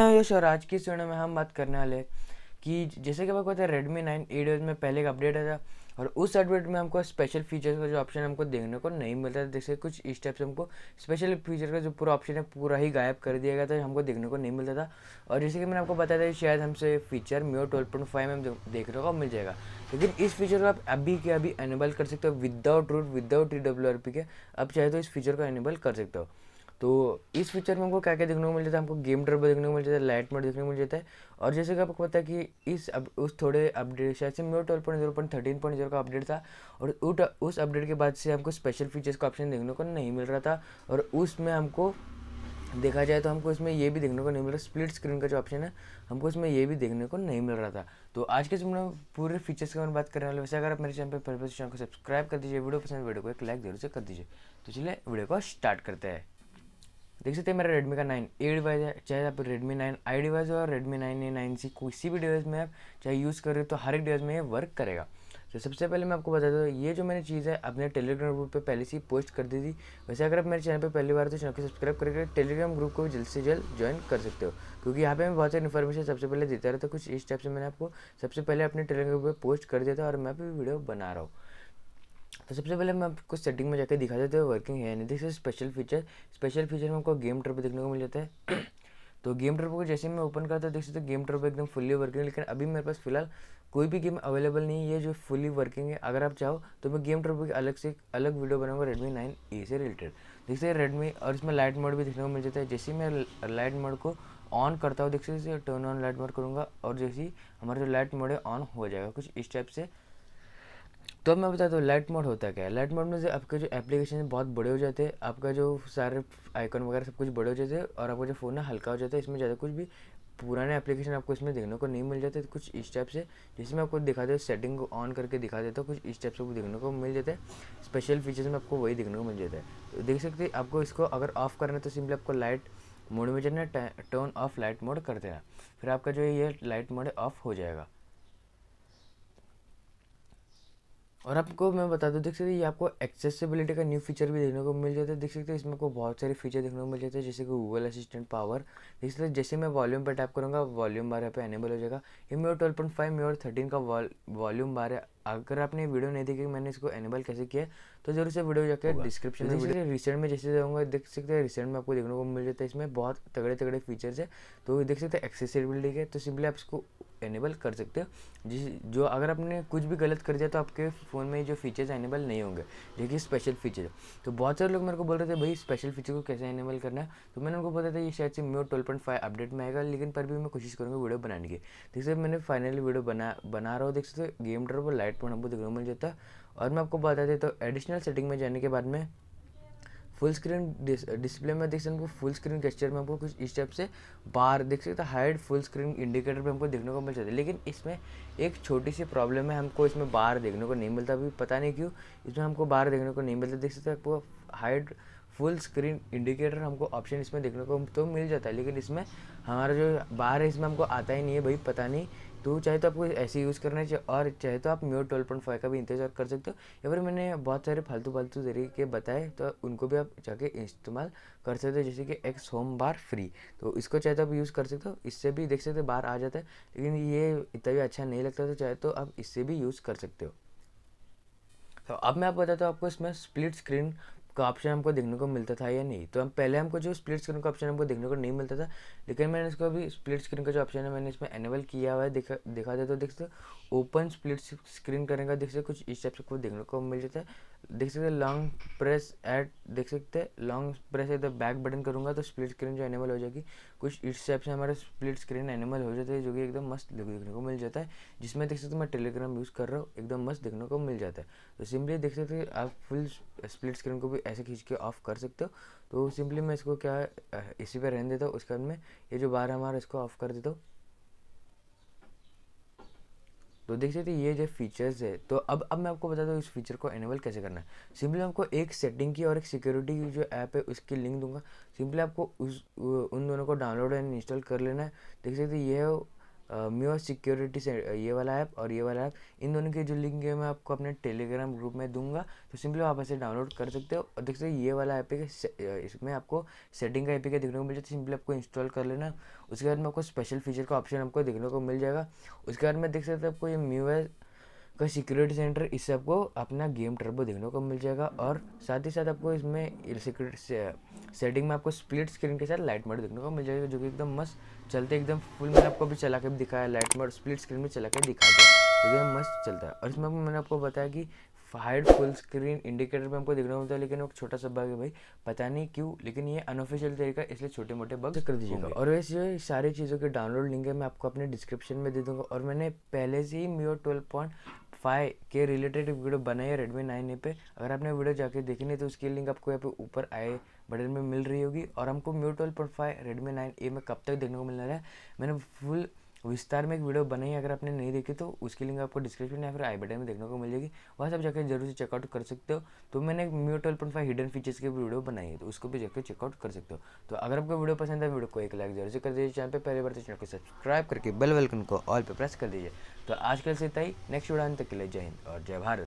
मैं यश और आज की इस वीडियो में हम बात करने वाले कि जैसे कि आपको पता है रेडमी नाइन एडोज में पहले एक अपडेट आया था और उस अपडेट में हमको स्पेशल फीचर्स का जो ऑप्शन हमको देखने को नहीं मिलता था जैसे कुछ इस टाइप से हमको स्पेशल फीचर का जो पूरा ऑप्शन है पूरा ही गायब कर दिया गया था हमको देखने को नहीं मिलता था और जैसे कि मैंने आपको बताया था शायद हमसे feature MIUI twelve point five में देखने को मिल जाएगा लेकिन इस फीचर को आप अभी के अभी एनेबल कर सकते हो without root without T W R P के आप चाहे तो इस फीचर को एनेबल कर सकते हो तो इस फीचर में हमको क्या क्या देखने को मिल जाता है हमको गेम टर्बो देखने को मिल जाता है लाइट मोड देखने को मिल जाता है और जैसे कि आपको पता है कि इस अब उस थोड़े अपडेट शायद से मेरे twelve point zero point thirteen point zero का अपडेट था और उस अपडेट के बाद से हमको स्पेशल फीचर्स का ऑप्शन देखने को नहीं मिल रहा था और उसमें हमको देखा जाए तो हमको इसमें ये भी देखने को नहीं मिल रहा स्प्लिट स्क्रीन का जो ऑप्शन है हमको इसमें ये भी देखने को नहीं मिल रहा था तो आज के समय में पूरे फीचर्स के बारे में बात करने वाले वैसे अगर आप मेरे चैनल पर पहले चैनल को सब्सक्राइब कर दीजिए वीडियो पसंद वीडियो को एक लाइक जरूर से कर दीजिए तो चलिए वीडियो को स्टार्ट करते हैं देख सकते हैं मेरा रेडमी का नाइन ए डिवाइस है चाहे आप रेडमी नाइन आई डिवाइस और Redmi nine A nine C किसी भी डिवाइस में आप चाहे यूज़ कर रहे हो तो हर एक डिवाइस में ये वर्क करेगा तो सबसे पहले मैं आपको बता दूँ ये जो मैंने चीज़ है अपने टेलीग्राम ग्रुप पे पहले से ही पोस्ट कर दी थी वैसे अगर आप मेरे चैनल पे पहली बार तो चैनल को सब्सक्राइब करके टेलीग्राम ग्रुप को जल्द से जल्द ज्वाइन कर सकते हो क्योंकि यहाँ पे मैं बहुत सारी इन्फॉर्मेशन सबसे पहले देता रहता कुछ इस टाइप से मैंने आपको सबसे पहले अपने टेलीग्राम ग्रुप पर पोस्ट कर दिया था और मैं भी वीडियो बना रहा हूँ तो सबसे पहले मैं आपको सेटिंग में जाकर दिखा देते हैं वर्किंग है नहीं देखिए स्पेशल फीचर स्पेशल फीचर में आपको गेम टर्बो देखने को मिल जाता है तो गेम टर्बो को जैसे मैं ओपन करता हूँ देख सकते हो गेम टर्बो एकदम फुल्ली वर्किंग लेकिन अभी मेरे पास फिलहाल कोई भी गेम अवेलेबल नहीं है जो फुली वर्किंग है अगर आप चाहो तो मैं गेम टर्बो की अलग से अलग वीडियो बनाऊंगा रेडमी नाइन ए से रिलेटेड देख सकते रेडमी और इसमें लाइट मोड भी देखने को मिल जाता है जैसे मैं लाइट मोड को ऑन करता हूँ देख सकते टर्न ऑन लाइट मोड करूँगा और जैसे हमारा जो लाइट मोड है ऑन हो जाएगा कुछ इस टाइप से तो अब मैं बता दो लाइट मोड होता क्या है लाइट मोड में आपके जो एप्लीकेशन है बहुत बड़े हो जाते हैं आपका जो सारे आइकन वगैरह सब कुछ बड़े हो जाते हैं और आपका जो फ़ोन है हल्का हो जाता है इसमें ज़्यादा कुछ भी पुराने एप्लीकेशन आपको इसमें देखने को नहीं मिल जाते तो कुछ इस टाइप से जिसमें आपको दिखा दे सेटिंग को ऑन करके दिखा देता कुछ इस टाइप से वो देखने को मिल जाता है स्पेशल फीचर्स में आपको वही देखने को मिल जाता है तो देख सकते हैं आपको इसको अगर ऑफ करना है तो सिंपली आपको लाइट मोड में जाना टर्न ऑफ लाइट मोड कर देना फिर आपका जो ये लाइट मोड है ऑफ हो जाएगा और आपको मैं बता दूँ देख सकते ये आपको एक्सेसिबिलिटी का न्यू फीचर भी देखने को मिल जाता है देख सकते हैं इसमें को बहुत सारे फीचर देखने को मिल जाते हैं जैसे कि गूगल असिस्टेंट पावर देख सकते जैसे मैं वॉल्यूम पर टाइप करूँगा वॉल्यूम बार यहाँ पे एनेबल हो जाएगा ये मेरा ट्वेल्व पॉइंट फाइव मेरा थर्टीन का वॉल्यूम बार अगर आपने वीडियो नहीं देखी कि मैंने इसको एनेबल कैसे किया तो जरूर से वीडियो जाकर डिस्क्रिप्शन में वीडियो रिसेंट में जैसे जाऊँगा देख सकते हैं रिसेंट में आपको देखने को मिल जाता है इसमें बहुत तगड़े तगड़े फीचर्स है तो देख सकते हैं एक्सेसिबिलिटी है तो सिंपली आप इसको एनेबल कर सकते हो जिस जो अगर आपने कुछ भी गलत कर दिया तो आपके फ़ोन में जो फीचर्स एनेबल नहीं होंगे जो कि स्पेशल फीचर है तो बहुत सारे लोग मेरे को बोल रहे थे भाई स्पेशल फीचर को कैसे एनेबल करना है तो मैंने उनको बताया था ये शायद से मेरे ट्वेल्व पॉइंट फाइव अपडेट में आएगा लेकिन पर भी मैं कोशिश करूँगा वीडियो बनाने की देख सकते मैंने फाइनली वीडियो बना बना रहा हूँ देख सकते गेम ड्रॉप लाइट देखने को मिल जाता और मैं आपको बता देता हूँ एडिशनल सेटिंग में जाने के बाद में फुल स्क्रीन डिस्प्ले में देख सकते हैं फुल स्क्रीन टेक्सचर में आपको कुछ इस टाइप से बाहर देख सकते हाइड फुल स्क्रीन इंडिकेटर पर हमको देखने को मिल जाता है लेकिन इसमें एक छोटी सी प्रॉब्लम है हमको इसमें बाहर देखने को नहीं मिलता अभी पता नहीं क्यों इसमें हमको बाहर देखने को नहीं मिलता देख सकते आपको हाइड फुल स्क्रीन इंडिकेटर हमको ऑप्शन इसमें देखने को तो मिल जाता है लेकिन इसमें हमारा जो बाहर है इसमें हमको आता ही नहीं है भाई पता नहीं तो चाहे तो आपको ऐसे यूज़ करना चाहिए और चाहे तो आप म्यूट ट्वेल्व पॉइंट फाइव का भी इंतजार कर सकते हो या फिर मैंने बहुत सारे फालतू फालतू तरीके बताए तो उनको भी आप जाके इस्तेमाल कर सकते हो जैसे कि एक्स होम बार फ्री तो इसको चाहे तो आप यूज़ कर सकते हो इससे भी देख सकते हो बाहर आ जाता है लेकिन ये इतना भी अच्छा नहीं लगता तो चाहे तो आप इससे भी यूज़ कर सकते हो तो अब मैं आप बताता हूँ आपको इसमें स्प्लिट स्क्रीन का ऑप्शन हमको देखने को मिलता था या नहीं तो हम पहले हमको जो स्प्लिट स्क्रीन का ऑप्शन हमको देखने को नहीं मिलता था लेकिन मैंने इसको अभी स्प्लिट स्क्रीन का जो ऑप्शन है मैंने इसमें एनेबल किया हुआ है दिखा दिखा दे तो देख सकते ओपन स्प्लिट स्क्रीन करने का देख सकते कुछ इस टाइप से कुछ देखने को मिल जाता है देख सकते हैं लॉन्ग प्रेस एट देख सकते हैं long press at the back button करूँगा तो स्प्लिट स्क्रीन जो एनेबल हो जाएगी कुछ इस टाइप से हमारा स्प्लिट स्क्रीन एनेबल हो जाता है जो कि एकदम मस्त देखने को मिल जाता है जिसमें देख सकते हो मैं टेलीग्राम यूज़ कर रहा हूँ एकदम मस्त देखने को मिल जाता है तो सिंपली देख सकते आप फुल स्प्लिट स्क्रीन को भी ऐसे खींच के ऑफ कर सकते हो तो सिंपली मैं इसको क्या इसी पर रहने देता हूँ उसके बाद में ये जो बार हमारा इसको ऑफ कर देता हूँ तो देख सकते ये जो फीचर्स है तो अब अब मैं आपको बताता हूँ इस फीचर को एनेबल कैसे करना है सिंपली आपको एक सेटिंग की और एक सिक्योरिटी की जो ऐप है उसकी लिंक दूंगा सिंपली आपको उस उन दोनों को डाउनलोड एंड इंस्टॉल कर लेना है देख सकते ये म्यूर सिक्योरिटी से ये वाला ऐप और ये वाला ऐप इन दोनों के जो लिंक है मैं आपको अपने टेलीग्राम ग्रुप में दूंगा तो सिंपली आप ऐसे डाउनलोड कर सकते हो और देख सकते हो ये वाला ऐप इसमें आपको सेटिंग का ऐप देखने को मिल जाता है सिंपली आपको इंस्टॉल कर लेना उसके बाद में आपको स्पेशल फीचर का ऑप्शन आपको देखने को मिल जाएगा उसके बाद में देख सकते आपको ये म्यूएस का सिक्योरिटी सेंटर इससे आपको अपना गेम टर्बो देखने को मिल जाएगा और साथ ही साथ आपको इसमें सेटिंग में आपको स्प्लिट स्क्रीन के साथ लाइट मोड देखने को मिल जाएगा जो कि एकदम मस्त चलते एकदम फुल मैंने आपको भी चला के भी दिखाया लाइट मोड स्प्लिट स्क्रीन में चला के दिखा दिया एकदम तो मस्त चलता है और इसमें मैंने आपको बताया कि हाइड फुल स्क्रीन इंडिकेटर पे हमको देखने को मिलता है लेकिन वो छोटा सा बग है भाई पता नहीं क्यों लेकिन ये अनऑफिशियल तरीका इसलिए छोटे मोटे बग कर दीजिएगा और वैसे सारी चीज़ों के डाउनलोड लिंक है मैं आपको अपने डिस्क्रिप्शन में दे दूँगा और मैंने पहले से ही मियो ट्वेल्व पॉइंट फाइव के रिलेटेड वीडियो बनाई है रेडमी नाइन ए पे अगर आपने वीडियो जाके देखी नहीं तो उसकी लिंक आपको यहाँ पे ऊपर आए बटन में मिल रही होगी और हमको MIUI twelve point five Redmi nine A में कब तक देखने को मिलना है मैंने फुल विस्तार में एक वीडियो बनाई अगर आपने नहीं देखी तो उसकी लिंक आपको डिस्क्रिप्शन या फिर आई बटन में देखने को मिल जाएगी वहाँ सब जाकर जरूर से चेकआउट कर सकते हो तो मैंने एक MIUI twelve point five hidden features की वीडियो बनाई है तो उसको भी जाकर चेकआउट कर सकते हो तो अगर आपको वीडियो पसंद है वीडियो को एक लाइक जरूर से कर दीजिए चैनल पर पहले बार तो चैनल को सब्सक्राइब करके बेल वेलकन को ऑल पर प्रेस कर दीजिए तो आज कल से तय नेक्स्ट वीडियो तक के लिए जय हिंद और जय भारत